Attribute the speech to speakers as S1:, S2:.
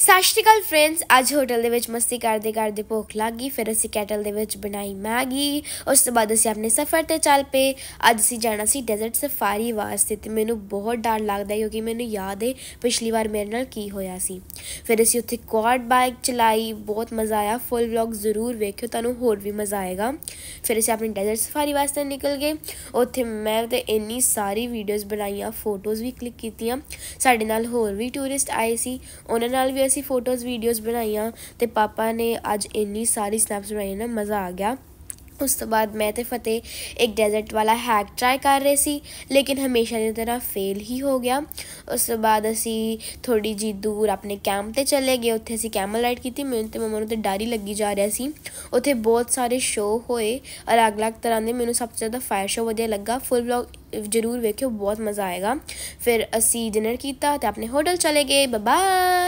S1: ਸਤਿ ਸ਼੍ਰੀ ਅਕਾਲ ਫਰੈਂਡਸ ਅੱਜ ਹੋਟਲ ਦੇ ਵਿੱਚ ਮਸਤੀ ਕਰਦੇ ਕਰਦੇ ਭੁੱਖ ਲੱਗੀ ਫਿਰ ਅਸੀਂ ਕੈਟਲ ਦੇ ਵਿੱਚ ਬਣਾਈ ਮੈਗੀ ਉਸ ਤੋਂ ਬਾਅਦ ਅਸੀਂ ਆਪਣੇ ਸਫ਼ਰ ਤੇ ਚੱਲ ਪਏ ਅੱਜ ਅਸੀਂ ਜਾਣਾ ਸੀ ਡੈਜ਼ਰਟ ਸਫਾਰੀ ਵਾਸਤੇ ਤੇ ਮੈਨੂੰ ਬਹੁਤ ਡਰ ਲੱਗਦਾ ਕਿਉਂਕਿ ਮੈਨੂੰ ਯਾਦ ਹੈ ਪਿਛਲੀ ਵਾਰ ਮੇਰੇ ਨਾਲ ਕੀ ਹੋਇਆ ਸੀ ਫਿਰ ਅਸੀਂ ਉੱਥੇ ਕੁਆਡ ਬਾਈਕ ਚਲਾਈ ਬਹੁਤ ਮਜ਼ਾ ਆਇਆ ਫੁੱਲ ਵਲੌਗ ਜ਼ਰੂਰ ਵੇਖਿਓ ਤੁਹਾਨੂੰ ਹੋਰ ਵੀ ਮਜ਼ਾ ਆਏਗਾ ਫਿਰ ਅਸੀਂ ਆਪਣੀ ਡੈਜ਼ਰਟ ਸਫਾਰੀ ਵਾਸਤੇ ਨਿਕਲ ਗਏ ਉੱਥੇ ਮੈਂ ਤੇ ਇੰਨੀ ਸਾਰੀ ਵੀਡੀਓਜ਼ ਬਣਾਈਆਂ ਫੋਟੋਜ਼ ਵੀ ਕਲਿੱਕ ਕੀਤੀਆਂ ਸਾਡੇ ਨਾਲ ਹੋਰ ਵੀ ਟੂਰਿਸਟ ਆਏ ਸੀ ਉਹਨਾਂ ਨਾਲ ਵੀ ਅਸੀਂ ਫੋਟੋਜ਼ ਵੀਡੀਓਜ਼ ਬਣਾਈਆਂ ਤੇ ਪਾਪਾ ਨੇ ਅੱਜ ਇੰਨੀ ਸਾਰੀ ਸਨੈਪਸ ਬਣਾਈਆਂ ਨਾ ਮਜ਼ਾ ਆ ਗਿਆ ਉਸ ਤੋਂ ਬਾਅਦ ਮੈਂ ਤੇ ਫਤੇ ਇੱਕ ਡੈਜ਼ਰਟ ਵਾਲਾ ਹੈਕ ਟਰਾਈ ਕਰ ਰਹੇ ਸੀ ਲੇਕਿਨ ਹਮੇਸ਼ਾ ਦੀ ਤਰ੍ਹਾਂ ਫੇਲ ਹੀ ਹੋ ਗਿਆ ਉਸ ਤੋਂ ਬਾਅਦ ਅਸੀਂ ਥੋੜੀ ਜੀ ਦੂਰ ਆਪਣੇ ਕੈਂਪ ਤੇ ਚਲੇ ਗਏ ਉੱਥੇ ਅਸੀਂ ਕੈਮਲ ਰਾਈਡ ਕੀਤੀ ਮੈਨੂੰ ਤੇ ਮਮਾ ਨੂੰ ਤੇ ਡਾਰੀ ਲੱਗੀ ਜਾ ਰਿਹਾ ਸੀ ਉੱਥੇ ਬਹੁਤ ਸਾਰੇ ਸ਼ੋਅ ਹੋਏ ਅਲੱਗ-ਅਲੱਗ ਤਰ੍ਹਾਂ ਦੇ ਮੈਨੂੰ ਸਭ ਤੋਂ ਜ਼ਿਆਦਾ ਫਾਇਰ ਸ਼ੋਅ ਵਧੀਆ ਲੱਗਾ ਫੁੱਲ ਵਲੌਗ ਜ਼ਰੂਰ ਵੇਖਿਓ ਬਹੁਤ ਮਜ਼ਾ ਆਏਗਾ ਫਿਰ ਅਸੀਂ ਡਿਨਰ ਕੀਤਾ ਤੇ ਆਪਣੇ ਹੋਟਲ ਚਲੇ ਗਏ ਬਾਏ